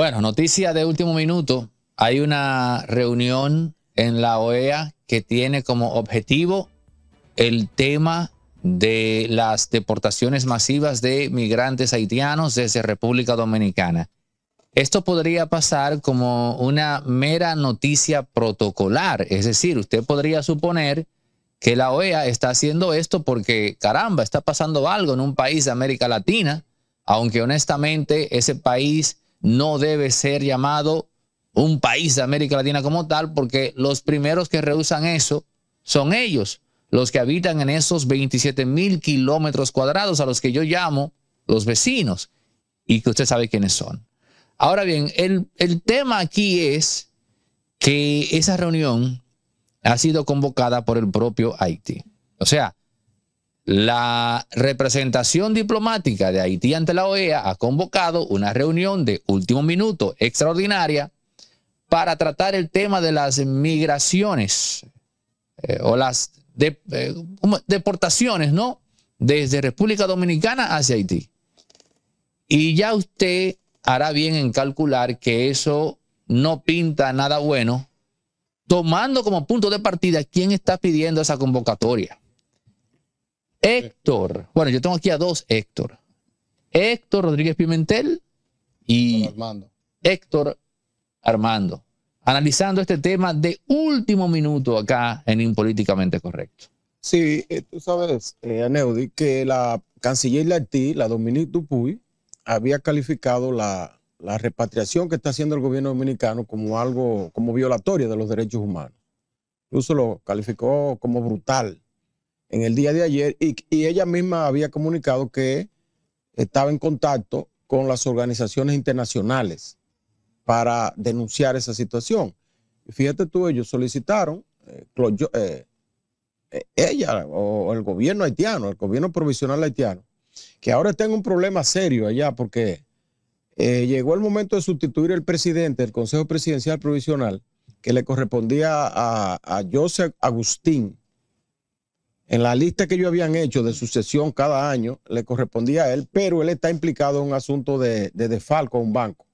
Bueno, noticia de último minuto. Hay una reunión en la OEA que tiene como objetivo el tema de las deportaciones masivas de migrantes haitianos desde República Dominicana. Esto podría pasar como una mera noticia protocolar, es decir, usted podría suponer que la OEA está haciendo esto porque, caramba, está pasando algo en un país de América Latina, aunque honestamente ese país no debe ser llamado un país de América Latina como tal, porque los primeros que rehusan eso son ellos, los que habitan en esos 27 mil kilómetros cuadrados a los que yo llamo los vecinos y que usted sabe quiénes son. Ahora bien, el, el tema aquí es que esa reunión ha sido convocada por el propio Haití. O sea, la representación diplomática de Haití ante la OEA ha convocado una reunión de último minuto extraordinaria para tratar el tema de las migraciones eh, o las eh, deportaciones, ¿no? Desde República Dominicana hacia Haití. Y ya usted hará bien en calcular que eso no pinta nada bueno, tomando como punto de partida quién está pidiendo esa convocatoria. Héctor. Bueno, yo tengo aquí a dos Héctor. Héctor Rodríguez Pimentel y Armando. Héctor Armando. Analizando este tema de último minuto acá en Impolíticamente Correcto. Sí, eh, tú sabes, eh, Aneudi, que la canciller de Haití, la Dominique Dupuy, había calificado la, la repatriación que está haciendo el gobierno dominicano como algo, como violatoria de los derechos humanos. Incluso lo calificó como brutal en el día de ayer y, ella misma había comunicado que estaba en contacto con las organizaciones internacionales para denunciar esa situación. fíjate tú, ellos solicitaron, eh, eh, eh, ella o el gobierno haitiano, el gobierno provisional haitiano, que ahora en un problema serio allá porque llegó el momento de sustituir el presidente del Consejo Presidencial Provisional, que le correspondía a, a Joseph Agustín, en la lista que ellos habían hecho de sucesión cada año, le correspondía a él, pero él está implicado en un asunto de, de defalco a un banco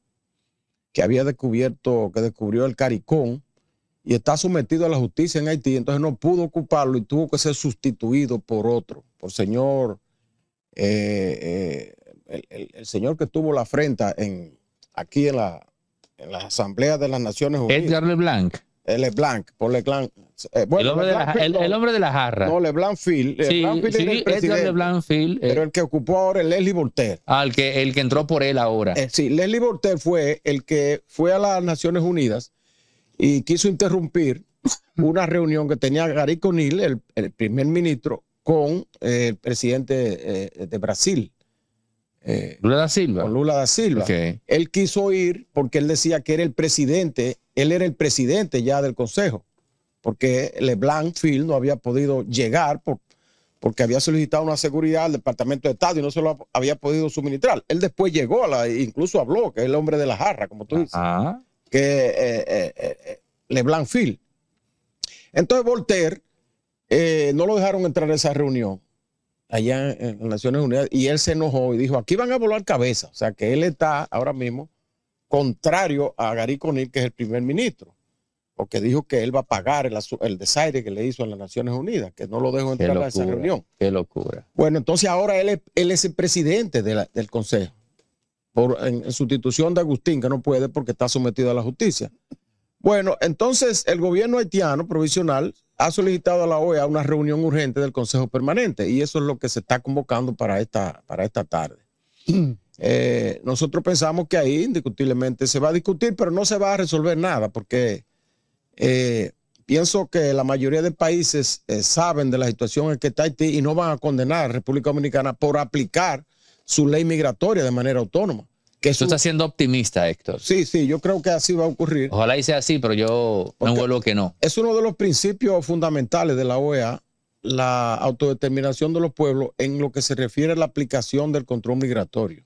que había descubierto, que descubrió el caricón y está sometido a la justicia en Haití, entonces no pudo ocuparlo y tuvo que ser sustituido por otro, por señor, eh, eh, el, señor que tuvo la afrenta en, aquí en la, en la Asamblea de las Naciones Unidas. Edgar Leblanc. LeBlanc, por LeBlanc. Eh, el, hombre de la jarra. No, LeBlanc Phil. Eh, sí, es LeBlanc eh. Pero el que ocupó ahora es Leslie Voltaire. Ah, el que, el que entró por él ahora. sí, Leslie Voltaire fue el que fue a las Naciones Unidas y quiso interrumpir una reunión que tenía Gary Conil, el primer ministro, con el presidente de Brasil. Eh, Lula da Silva. Lula da Silva. Él quiso ir porque él decía que era el presidente, él era el presidente ya del Consejo, porque LeBlanc Phil no había podido llegar por, porque había solicitado una seguridad al Departamento de Estado y no se lo había podido suministrar. Él después llegó, a incluso habló, que es el hombre de la jarra, como tú dices, que eh, eh, LeBlanc Phil Entonces Voltaire no lo dejaron entrar a esa reunión allá en, las Naciones Unidas, y él se enojó y dijo, aquí van a volar cabeza O sea, que él está ahora mismo contrario a Gary Conil, que es el primer ministro, porque dijo que él va a pagar el, desaire que le hizo a las Naciones Unidas, que no lo dejó entrar a esa reunión. Qué locura. Bueno, entonces ahora él es, el presidente del Consejo, por, en, sustitución de Agustín, que no puede porque está sometido a la justicia. Bueno, entonces el gobierno haitiano provisional ha solicitado a la OEA una reunión urgente del Consejo Permanente y eso es lo que se está convocando para esta, para esta tarde. Eh, nosotros pensamos que ahí indiscutiblemente se va a discutir, pero no se va a resolver nada porque eh, pienso que la mayoría de países eh, saben de la situación en que está Haití y no van a condenar a la República Dominicana por aplicar su ley migratoria de manera autónoma. Que Tú estás siendo optimista, Héctor. Sí, sí, yo creo que así va a ocurrir. Ojalá y sea así, pero yo no vuelvo que no. Es uno de los principios fundamentales de la OEA, la autodeterminación de los pueblos en lo que se refiere a la aplicación del control migratorio.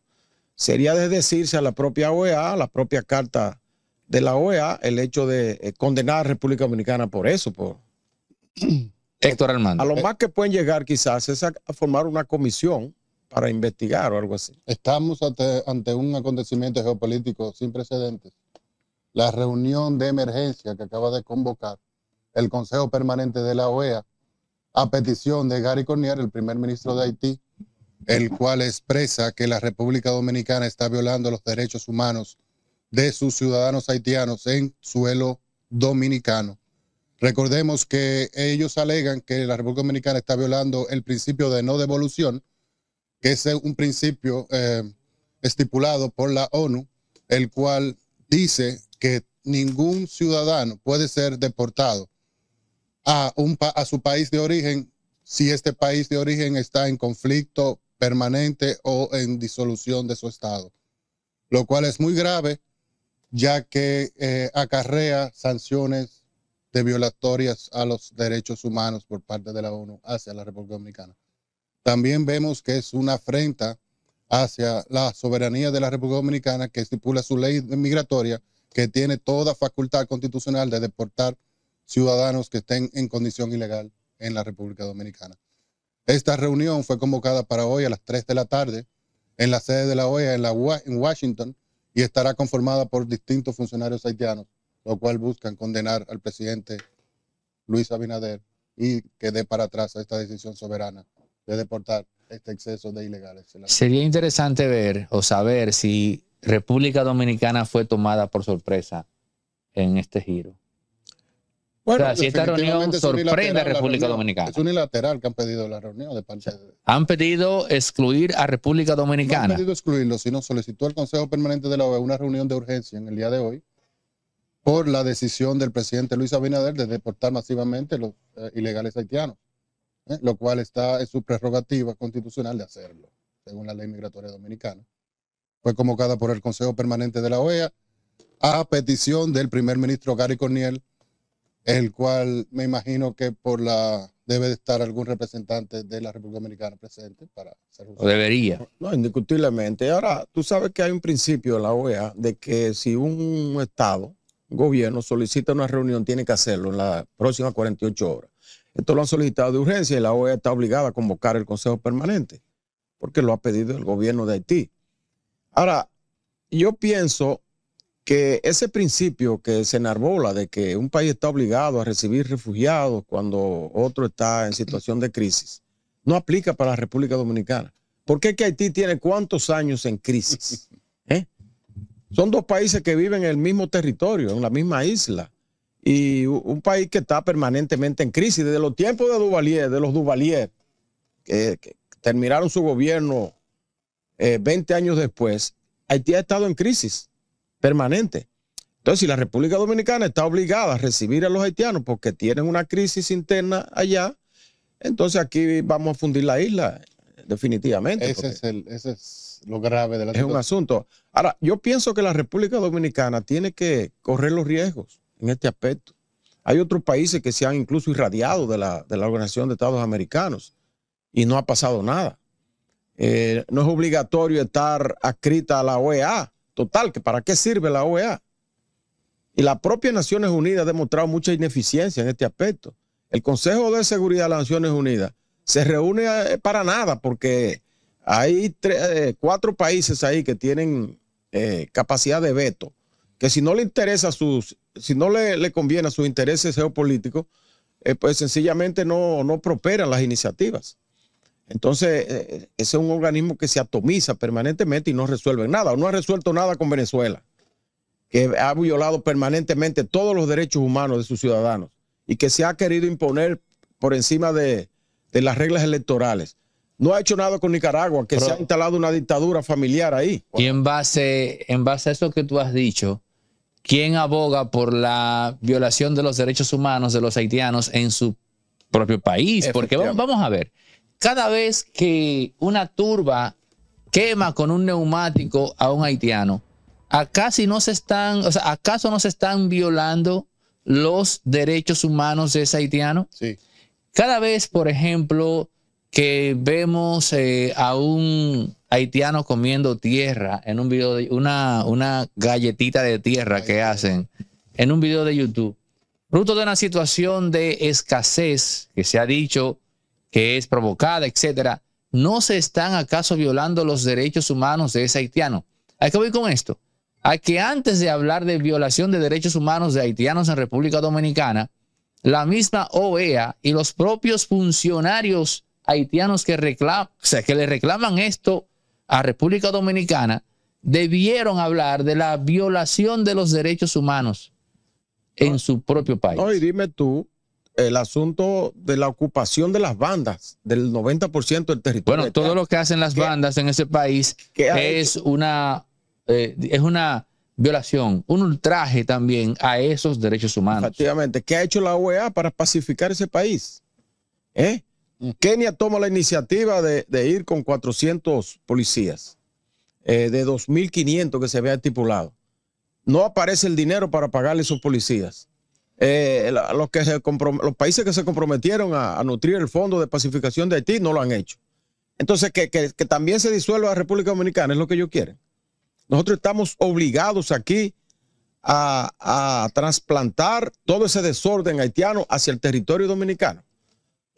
Sería decirse a la propia OEA, a la propia carta de la OEA, el hecho de eh, condenar a República Dominicana por eso. Por... Héctor Armando. A lo eh. más que pueden llegar quizás es a formar una comisión para investigar o algo así. Estamos ante, un acontecimiento geopolítico sin precedentes. La reunión de emergencia que acaba de convocar el Consejo Permanente de la OEA a petición de Gary Cornier, el primer ministro de Haití, el cual expresa que la República Dominicana está violando los derechos humanos de sus ciudadanos haitianos en suelo dominicano. Recordemos que ellos alegan que la República Dominicana está violando el principio de no devolución, que es un principio eh, estipulado por la ONU, el cual dice que ningún ciudadano puede ser deportado a, un a su país de origen si este país de origen está en conflicto permanente o en disolución de su estado, lo cual es muy grave ya que eh, acarrea sanciones de violatorias a los derechos humanos por parte de la ONU hacia la República Dominicana. También vemos que es una afrenta hacia la soberanía de la República Dominicana que estipula su ley migratoria que tiene toda facultad constitucional de deportar ciudadanos que estén en condición ilegal en la República Dominicana. Esta reunión fue convocada para hoy a las 3 de la tarde en la sede de la OEA en, Washington y estará conformada por distintos funcionarios haitianos, lo cual buscan condenar al presidente Luis Abinader y que dé para atrás a esta decisión soberana de deportar este exceso de ilegales. Sería interesante ver o saber si República Dominicana fue tomada por sorpresa en este giro. Bueno, si esta reunión sorprende a República Dominicana. Es unilateral que han pedido la reunión de parte Han pedido excluir a República Dominicana. No han pedido excluirlo, sino solicitó al Consejo Permanente de la OEA una reunión de urgencia en el día de hoy por la decisión del presidente Luis Abinader de deportar masivamente los eh, ilegales haitianos. ¿eh? lo cual está en su prerrogativa constitucional de hacerlo, según la ley migratoria dominicana. Fue convocada por el Consejo Permanente de la OEA a petición del primer ministro Gary Corniel, el cual me imagino que por la debe de estar algún representante de la República Dominicana presente para debería. No, indiscutiblemente. Ahora, tú sabes que hay un principio en la OEA de que si un Estado, gobierno, solicita una reunión, tiene que hacerlo en las próximas 48 horas. Esto lo han solicitado de urgencia y la OEA está obligada a convocar el Consejo Permanente, porque lo ha pedido el gobierno de Haití. Ahora, yo pienso que ese principio que se enarbola de que un país está obligado a recibir refugiados cuando otro está en situación de crisis, no aplica para la República Dominicana. ¿Por qué que Haití tiene cuántos años en crisis? ¿Eh? Son dos países que viven en el mismo territorio, en la misma isla y un país que está permanentemente en crisis. Desde los tiempos de Duvalier, de los Duvalier, que, terminaron su gobierno 20 eh, años después, Haití ha estado en crisis permanente. Entonces, si la República Dominicana está obligada a recibir a los haitianos porque tienen una crisis interna allá, entonces aquí vamos a fundir la isla, definitivamente. Ese, es, el, lo grave de la Es un asunto. Ahora, yo pienso que la República Dominicana tiene que correr los riesgos en este aspecto. Hay otros países que se han incluso irradiado de la, Organización de Estados Americanos y no ha pasado nada. Eh, no es obligatorio estar adscrita a la OEA. Total, que ¿para qué sirve la OEA? Y las propias Naciones Unidas ha demostrado mucha ineficiencia en este aspecto. El Consejo de Seguridad de las Naciones Unidas se reúne eh, para nada porque hay eh, cuatro países ahí que tienen capacidad de veto que si no le interesa sus, si no le, conviene a sus intereses geopolíticos, eh, pues sencillamente no, prosperan las iniciativas. Entonces, eh, eh, ese es un organismo que se atomiza permanentemente y no resuelve nada, o no ha resuelto nada con Venezuela, que ha violado permanentemente todos los derechos humanos de sus ciudadanos y que se ha querido imponer por encima de, las reglas electorales. No ha hecho nada con Nicaragua, que se ha instalado una dictadura familiar ahí. Y en base, en base a eso que tú has dicho, ¿Quién aboga por la violación de los derechos humanos de los haitianos en su propio país. Porque vamos a ver, cada vez que una turba quema con un neumático a un haitiano, ¿acaso no se están, acaso no se están violando los derechos humanos de ese haitiano? Sí. Cada vez, por ejemplo, que vemos eh, a un haitiano comiendo tierra en un video de una, galletita de tierra que hacen en un video de YouTube. Fruto de una situación de escasez que se ha dicho que es provocada, etcétera, ¿no se están acaso violando los derechos humanos de ese haitiano? Hay que voy con esto? Hay que antes de hablar de violación de derechos humanos de haitianos en República Dominicana, la misma OEA y los propios funcionarios haitianos que, reclam o sea, que le reclaman esto a República Dominicana debieron hablar de la violación de los derechos humanos en su propio país. Hoy dime tú el asunto de la ocupación de las bandas, del 90% del territorio. Bueno, todo lo que hacen las bandas en ese país es una, eh, es una violación, un ultraje también a esos derechos humanos. Efectivamente, ¿qué ha hecho la OEA para pacificar ese país? ¿Eh? Kenia toma la iniciativa de, ir con 400 policías, eh, de 2.500 que se había estipulado. No aparece el dinero para pagarle a esos policías. Eh, los, países que se comprometieron a, nutrir el Fondo de Pacificación de Haití no lo han hecho. Entonces, que, también se disuelva la República Dominicana es lo que ellos quieren. Nosotros estamos obligados aquí a trasplantar todo ese desorden haitiano hacia el territorio dominicano.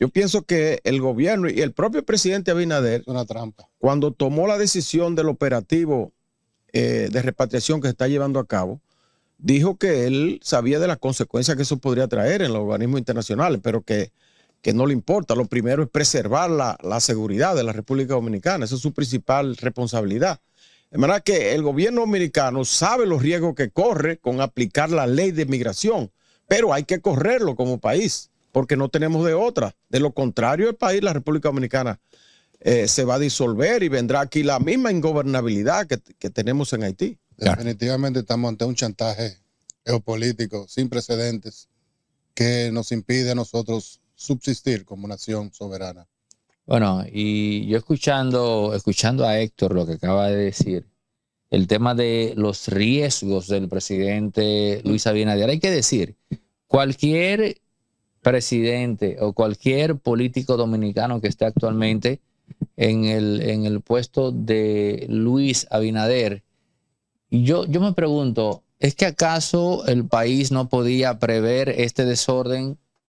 Yo pienso que el gobierno y el propio presidente Abinader, cuando tomó la decisión del operativo eh, de repatriación que se está llevando a cabo, dijo que él sabía de las consecuencias que eso podría traer en los organismos internacionales, pero que, no le importa. Lo primero es preservar la, seguridad de la República Dominicana. Esa es su principal responsabilidad. De manera que el gobierno dominicano sabe los riesgos que corre con aplicar la ley de migración, pero hay que correrlo como país porque no tenemos de otra. De lo contrario, el país, la República Dominicana, eh, se va a disolver y vendrá aquí la misma ingobernabilidad que, que tenemos en Haití. Definitivamente estamos ante un chantaje geopolítico sin precedentes que nos impide a nosotros subsistir como nación soberana. Bueno, y yo escuchando, escuchando a Héctor lo que acaba de decir, el tema de los riesgos del presidente Luis Abinader, hay que decir, cualquier presidente o cualquier político dominicano que esté actualmente en el, puesto de Luis Abinader, yo, yo me pregunto, ¿es que acaso el país no podía prever este desorden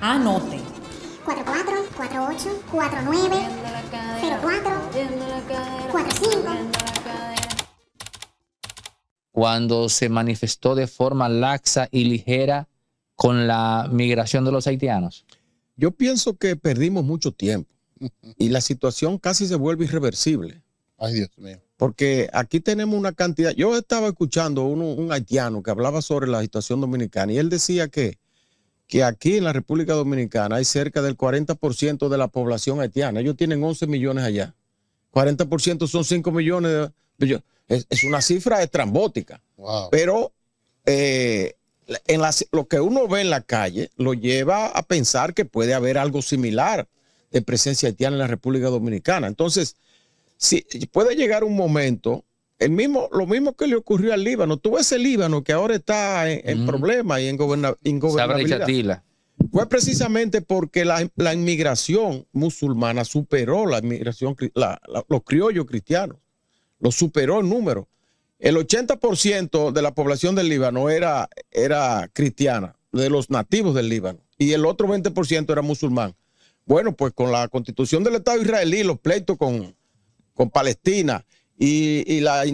Anote. 44, 48, 49, 45. Cuando se manifestó de forma laxa y ligera con la migración de los haitianos. Yo pienso que perdimos mucho tiempo y la situación casi se vuelve irreversible. Ay, Dios mío. Porque aquí tenemos una cantidad. Yo estaba escuchando un haitiano que hablaba sobre la situación dominicana y él decía que que aquí en la República Dominicana hay cerca del 40% de la población haitiana. Ellos tienen 11 millones allá. 40% son 5 millones. Es, una cifra estrambótica. Pero eh, en lo que uno ve en la calle lo lleva a pensar que puede haber algo similar de presencia haitiana en la República Dominicana. Entonces, si, puede llegar un momento mismo, lo mismo que le ocurrió al Líbano. tuvo ese Líbano que ahora está en, problemas y en gobernabilidad Fue precisamente porque la, inmigración musulmana superó la inmigración, los criollos cristianos, los superó en número. El 80% de la población del Líbano era, era cristiana, de los nativos del Líbano, y el otro 20% era musulmán. Bueno, pues con la constitución del Estado israelí, los pleitos con, con Palestina, y, y la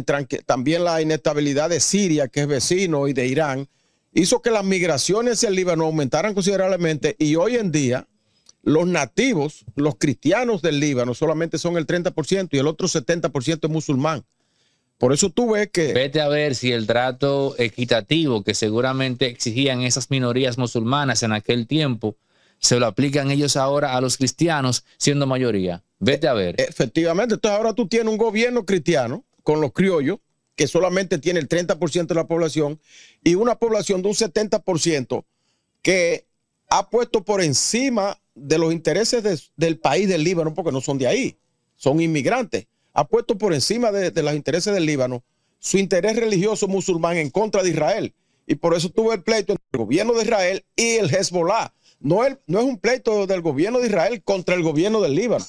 también la inestabilidad de Siria, que es vecino, y de Irán, hizo que las migraciones hacia el Líbano aumentaran considerablemente y hoy en día los nativos, los cristianos del Líbano, solamente son el 30% y el otro 70% es musulmán. Por eso tú ves que... Vete a ver si el trato equitativo que seguramente exigían esas minorías musulmanas en aquel tiempo, se lo aplican ellos ahora a los cristianos siendo mayoría. Vete a ver. Efectivamente. Entonces ahora tú tienes un gobierno cristiano con los criollos que solamente tiene el 30% de la población y una población de un 70% que ha puesto por encima de los intereses del país del Líbano, porque no son de ahí, son inmigrantes, ha puesto por encima de, los intereses del Líbano su interés religioso musulmán en contra de Israel. Y por eso tuvo el pleito entre el gobierno de Israel y el Hezbollah. No, no es un pleito del gobierno de Israel contra el gobierno del Líbano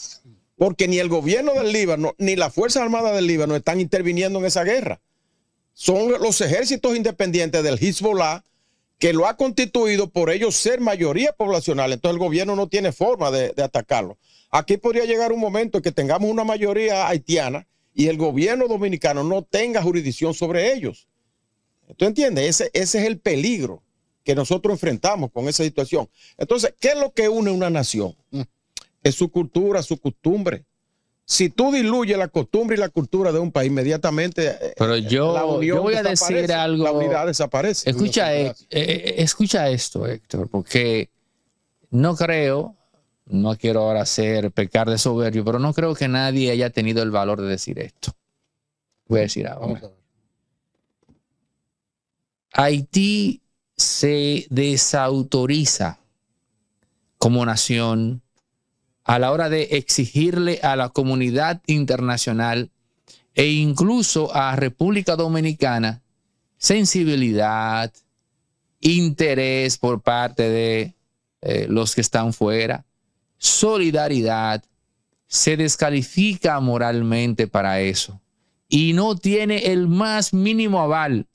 porque ni el gobierno del Líbano ni las Fuerzas Armadas del Líbano están interviniendo en esa guerra. Son los ejércitos independientes del Hezbollah que lo ha constituido por ellos ser mayoría poblacional. Entonces el gobierno no tiene forma de, atacarlo. Aquí podría llegar un momento en que tengamos una mayoría haitiana y el gobierno dominicano no tenga jurisdicción sobre ellos. ¿Tú entiendes? Ese, ese es el peligro que nosotros enfrentamos con esa situación. Entonces, ¿qué es lo que une una nación? Mm es su cultura, su costumbre. Si tú diluyes la costumbre y la cultura de un país inmediatamente, eh, pero eh, yo, la voy a decir algo. La unidad desaparece. Escucha, eh, escucha esto, Héctor, porque no creo, no quiero ahora hacer pecar de soberbio, pero no creo que nadie haya tenido el valor de decir esto. Voy a decir algo. Haití se desautoriza como nación a la hora de exigirle a la comunidad internacional e incluso a República Dominicana sensibilidad, interés por parte de eh, los que están fuera, solidaridad, se descalifica moralmente para eso y no tiene el más mínimo aval.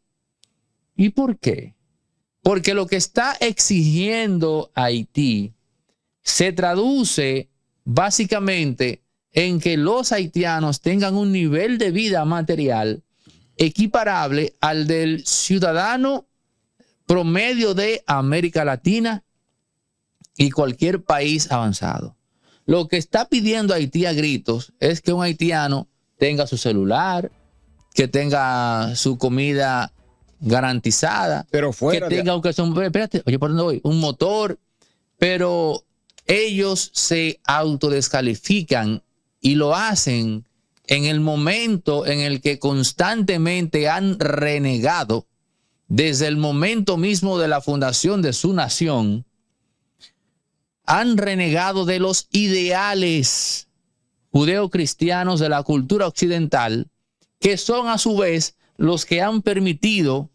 ¿Y por qué? Porque lo que está exigiendo Haití se traduce básicamente en que los haitianos tengan un nivel de vida material equiparable al del ciudadano promedio de América Latina y cualquier país avanzado. Lo que está pidiendo Haití a gritos es que un haitiano tenga su celular, que tenga su comida garantizada, que tenga de... un, oye, ¿por dónde voy? un motor, pero ellos se autodescalifican y lo hacen en el momento en el que constantemente han renegado desde el momento mismo de la fundación de su nación, han renegado de los ideales judeocristianos de la cultura occidental, que son a su vez los que han permitido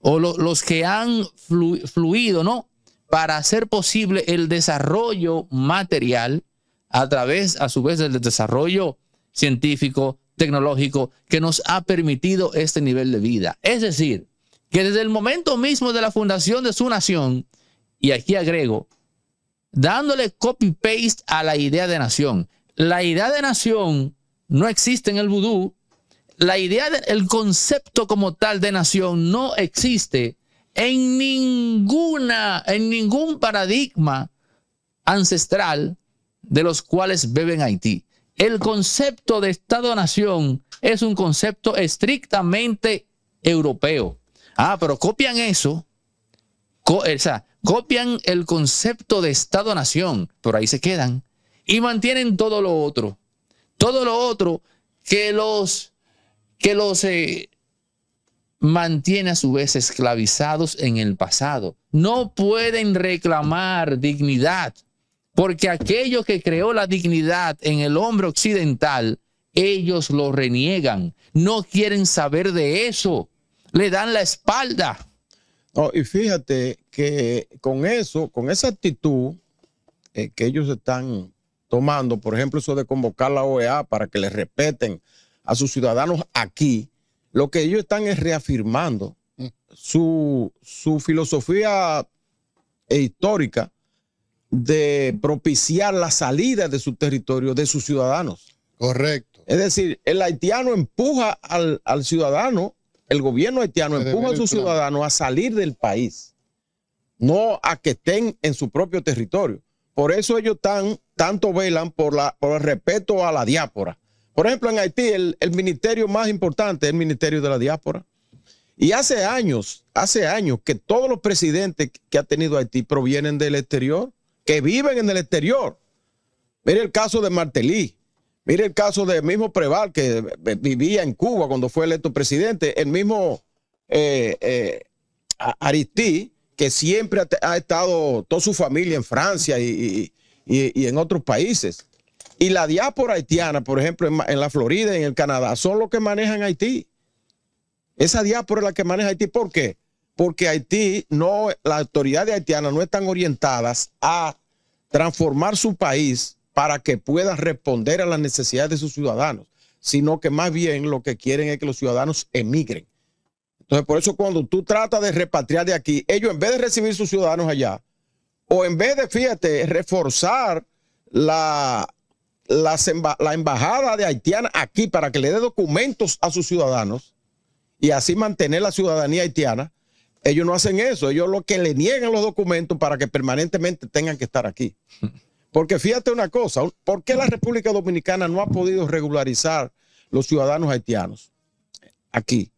o los que han fluido, ¿no? para hacer posible el desarrollo material a través, a su vez, del desarrollo científico, tecnológico, que nos ha permitido este nivel de vida. Es decir, que desde el momento mismo de la fundación de su nación, y aquí agrego, dándole copy-paste a la idea de nación. La idea de nación no existe en el vudú. La idea, el concepto como tal de nación no existe en ninguna, en ningún paradigma ancestral de los cuales beben Haití. El concepto de Estado-nación es un concepto estrictamente europeo. Ah, pero copian eso, o sea, copian el concepto de Estado-nación, por ahí se quedan y mantienen todo lo otro. Todo lo otro que los, que los eh, mantiene a su vez esclavizados en el pasado. No pueden reclamar dignidad, porque aquello que creó la dignidad en el hombre occidental, ellos lo reniegan, no quieren saber de eso, le dan la espalda. Oh, y fíjate que con eso, con esa actitud eh, que ellos están tomando, por ejemplo, eso de convocar la OEA para que le respeten a sus ciudadanos aquí, lo que ellos están es reafirmando mm. su, su filosofía e histórica de propiciar la salida de su territorio, de sus ciudadanos. Correcto. Es decir, el haitiano empuja al, ciudadano, el gobierno haitiano empuja a sus ciudadanos a salir del país, no a que estén en su propio territorio. Por eso ellos tan, tanto velan por, la, por el respeto a la diáspora. Por ejemplo, en Haití el, ministerio más importante es el Ministerio de la Diáspora. Y hace años, hace años que todos los presidentes que ha tenido Haití provienen del exterior, que viven en el exterior. Mire el caso de Martelly, mire el caso del mismo Preval que eh, vivía en Cuba cuando fue electo presidente, el mismo eh, eh Aristí, que siempre ha, estado toda su familia en Francia y en otros países. Y la diáspora haitiana, por ejemplo, en, la Florida y en el Canadá, son los que manejan Haití. Esa diáspora es la que maneja Haití. ¿Por qué? Porque Haití, no, las autoridades haitianas no están orientadas a transformar su país para que pueda responder a las necesidades de sus ciudadanos, sino que más bien lo que quieren es que los ciudadanos emigren. Entonces, por eso cuando tú tratas de repatriar de aquí, ellos en vez de recibir sus ciudadanos allá, o en vez de, fíjate, reforzar la, la embajada de Haitiana aquí para que le dé documentos a sus ciudadanos y así mantener la ciudadanía haitiana, ellos no hacen eso. Ellos lo que le niegan los documentos para que permanentemente tengan que estar aquí. Porque fíjate una cosa, ¿por qué la República Dominicana no ha podido regularizar los ciudadanos haitianos aquí?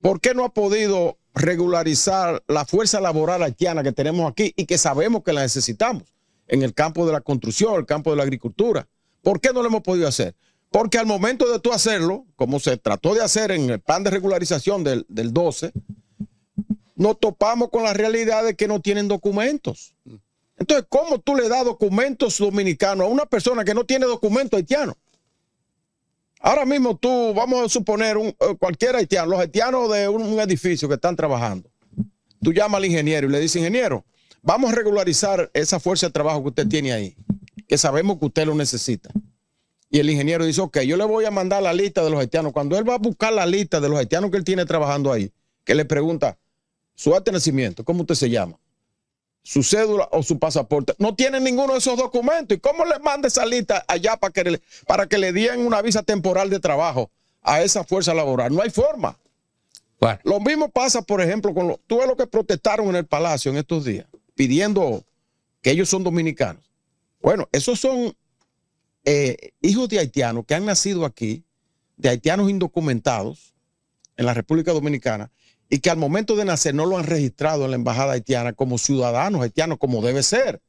¿Por qué no ha podido regularizar la fuerza laboral haitiana que tenemos aquí y que sabemos que la necesitamos en el campo de la construcción, el campo de la agricultura? ¿Por qué no lo hemos podido hacer? Porque al momento de tú hacerlo, como se trató de hacer en el plan de regularización del, 12, nos topamos con la realidad de que no tienen documentos. Entonces, ¿cómo tú le das documentos dominicanos a una persona que no tiene documentos haitiano? Ahora mismo tú, vamos a suponer, un, eh, cualquier haitiano, los haitianos de un, un, edificio que están trabajando, tú llamas al ingeniero y le dices, ingeniero, vamos a regularizar esa fuerza de trabajo que usted tiene ahí que sabemos que usted lo necesita. Y el ingeniero dice, ok, yo le voy a mandar la lista de los haitianos. Cuando él va a buscar la lista de los haitianos que él tiene trabajando ahí, que le pregunta su acta ¿cómo usted se llama? Su cédula o su pasaporte. No tiene ninguno de esos documentos. ¿Y cómo le manda esa lista allá para que, le, para que le den una visa temporal de trabajo a esa fuerza laboral? No hay forma. Lo mismo pasa, por ejemplo, con los... Tú lo que protestaron en el Palacio en estos días, pidiendo que ellos son dominicanos. Bueno, esos son eh, hijos de haitianos que han nacido aquí, de haitianos indocumentados en la República Dominicana y que al momento de nacer no lo han registrado en la embajada haitiana como ciudadanos haitianos, como debe ser.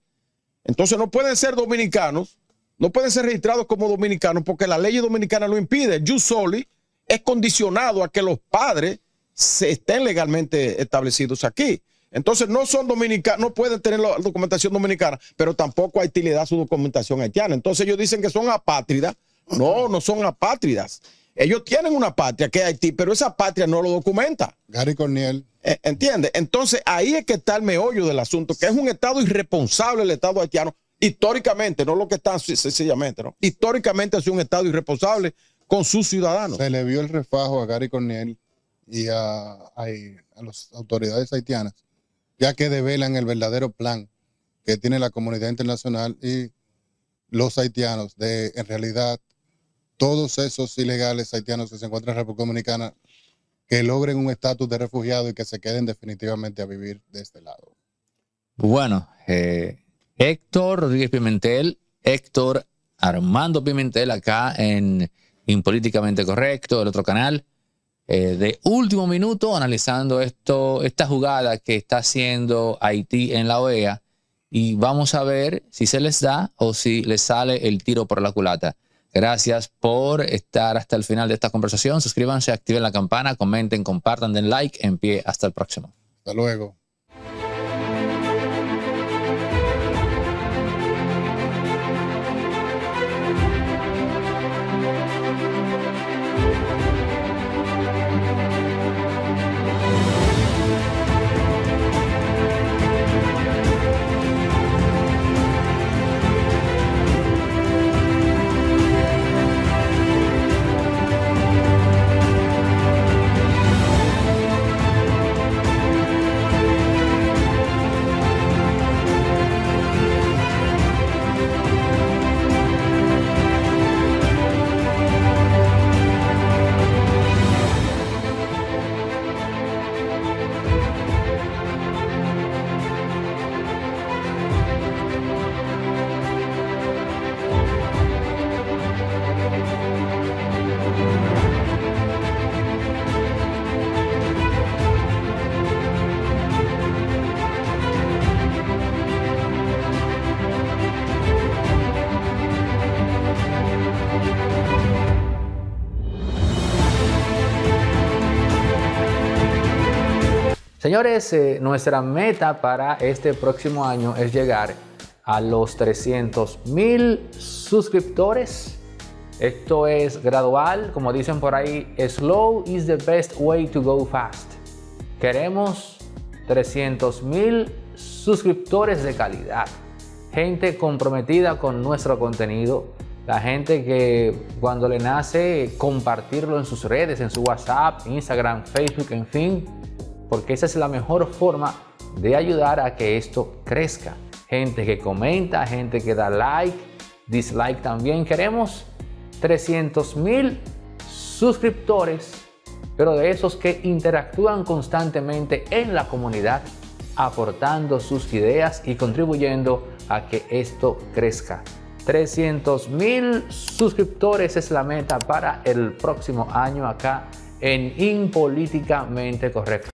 Entonces no pueden ser dominicanos, no pueden ser registrados como dominicanos porque la ley dominicana lo impide. Yusoli es condicionado a que los padres se estén legalmente establecidos aquí. Entonces no son dominicanos, no pueden tener la documentación dominicana, pero tampoco Haití le da su documentación haitiana. Entonces ellos dicen que son apátridas. No, no son apátridas. Ellos tienen una patria que es Haití, pero esa patria no lo documenta. Gary Corniel. E, ¿Entiendes? Entonces ahí es que está el meollo del asunto, que es un Estado irresponsable el Estado haitiano, históricamente, no lo que está sencillamente, ¿no? Históricamente ha un Estado irresponsable con sus ciudadanos. Se le vio el refajo a Gary Corniel y a, a las autoridades haitianas ya que develan el verdadero plan que tiene la comunidad internacional y los haitianos de, en realidad, todos esos ilegales haitianos que se encuentran en la República Dominicana, que logren un estatus de refugiado y que se queden definitivamente a vivir de este lado. Bueno, eh, Héctor Rodríguez Pimentel, Héctor Armando Pimentel acá en Impolíticamente Correcto, el otro canal. Eh, de último minuto analizando esto, esta jugada que está haciendo Haití en la OEA y vamos a ver si se les da o si les sale el tiro por la culata. Gracias por estar hasta el final de esta conversación. Suscríbanse, activen la campana, comenten, compartan, den like. En pie, hasta el próximo. Hasta luego. Señores, eh, nuestra meta para este próximo año es llegar a los 300 mil suscriptores. Esto es gradual, como dicen por ahí, slow is the best way to go fast. Queremos 300 mil suscriptores de calidad, gente comprometida con nuestro contenido, la gente que cuando le nace compartirlo en sus redes, en su WhatsApp, Instagram, Facebook, en fin, porque esa es la mejor forma de ayudar a que esto crezca. Gente que comenta, gente que da like, dislike también. Queremos 300 mil suscriptores, pero de esos que interactúan constantemente en la comunidad, aportando sus ideas y contribuyendo a que esto crezca. 300 mil suscriptores es la meta para el próximo año acá en Impolíticamente Correcto.